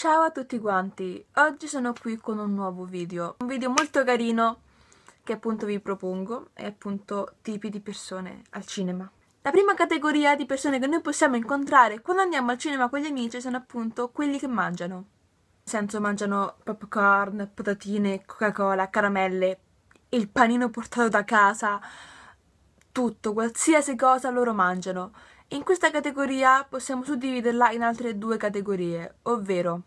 Ciao a tutti quanti, oggi sono qui con un nuovo video, un video molto carino che appunto vi propongo, è appunto tipi di persone al cinema. La prima categoria di persone che noi possiamo incontrare quando andiamo al cinema con gli amici sono appunto quelli che mangiano. Nel senso mangiano popcorn, patatine, Coca-Cola, caramelle, il panino portato da casa, tutto, qualsiasi cosa loro mangiano. In questa categoria possiamo suddividerla in altre due categorie, ovvero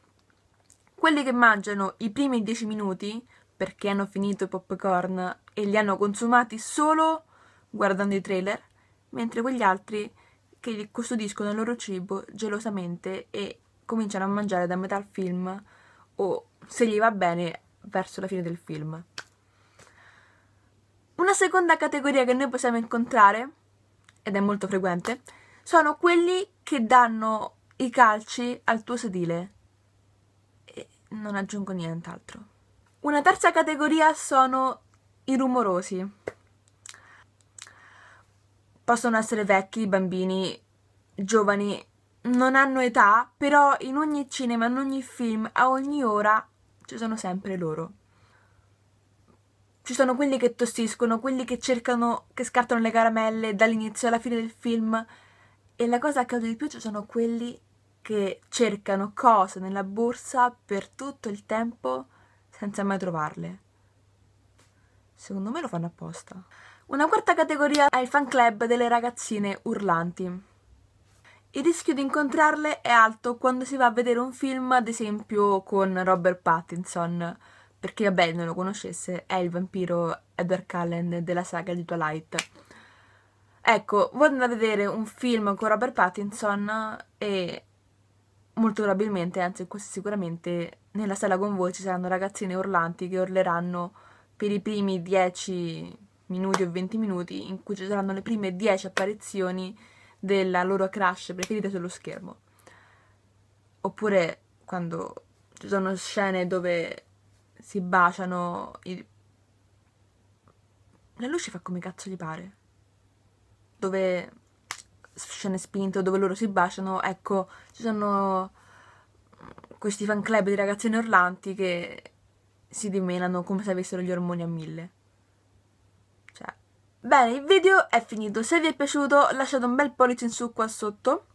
quelli che mangiano i primi 10 minuti perché hanno finito i popcorn e li hanno consumati solo guardando i trailer, mentre quegli altri che custodiscono il loro cibo gelosamente e cominciano a mangiare da metà al film o, se gli va bene, verso la fine del film. Una seconda categoria che noi possiamo incontrare, ed è molto frequente, è sono quelli che danno i calci al tuo sedile. E non aggiungo nient'altro. Una terza categoria sono i rumorosi. Possono essere vecchi, bambini, giovani, non hanno età, però in ogni cinema, in ogni film, a ogni ora ci sono sempre loro. Ci sono quelli che tossiscono, quelli che cercano, che scartano le caramelle dall'inizio alla fine del film, e la cosa che odio di più sono quelli che cercano cose nella borsa per tutto il tempo senza mai trovarle. Secondo me lo fanno apposta. Una quarta categoria è il fan club delle ragazzine urlanti. Il rischio di incontrarle è alto quando si va a vedere un film, ad esempio con Robert Pattinson, perché vabbè non lo conoscesse, è il vampiro Edward Cullen della saga di Twilight. Ecco, voi andate a vedere un film con Robert Pattinson e molto probabilmente, anzi questo sicuramente, nella sala con voi ci saranno ragazzine urlanti che urleranno per i primi 10 minuti o 20 minuti in cui ci saranno le prime 10 apparizioni della loro crush preferita sullo schermo. Oppure quando ci sono scene dove si baciano... Il... La luce fa come cazzo gli pare dove scene spinto, dove loro si baciano, ecco, ci sono questi fan club di ragazzini orlanti che si dimenano come se avessero gli ormoni a mille. Cioè. Bene, il video è finito. Se vi è piaciuto lasciate un bel pollice in su qua sotto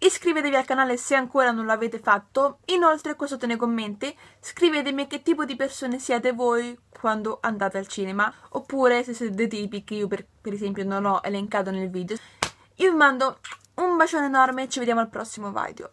Iscrivetevi al canale se ancora non l'avete fatto, inoltre qua sotto nei commenti scrivetemi che tipo di persone siete voi quando andate al cinema, oppure se siete dei tipi che io per, per esempio non ho elencato nel video. Io vi mando un bacione enorme e ci vediamo al prossimo video.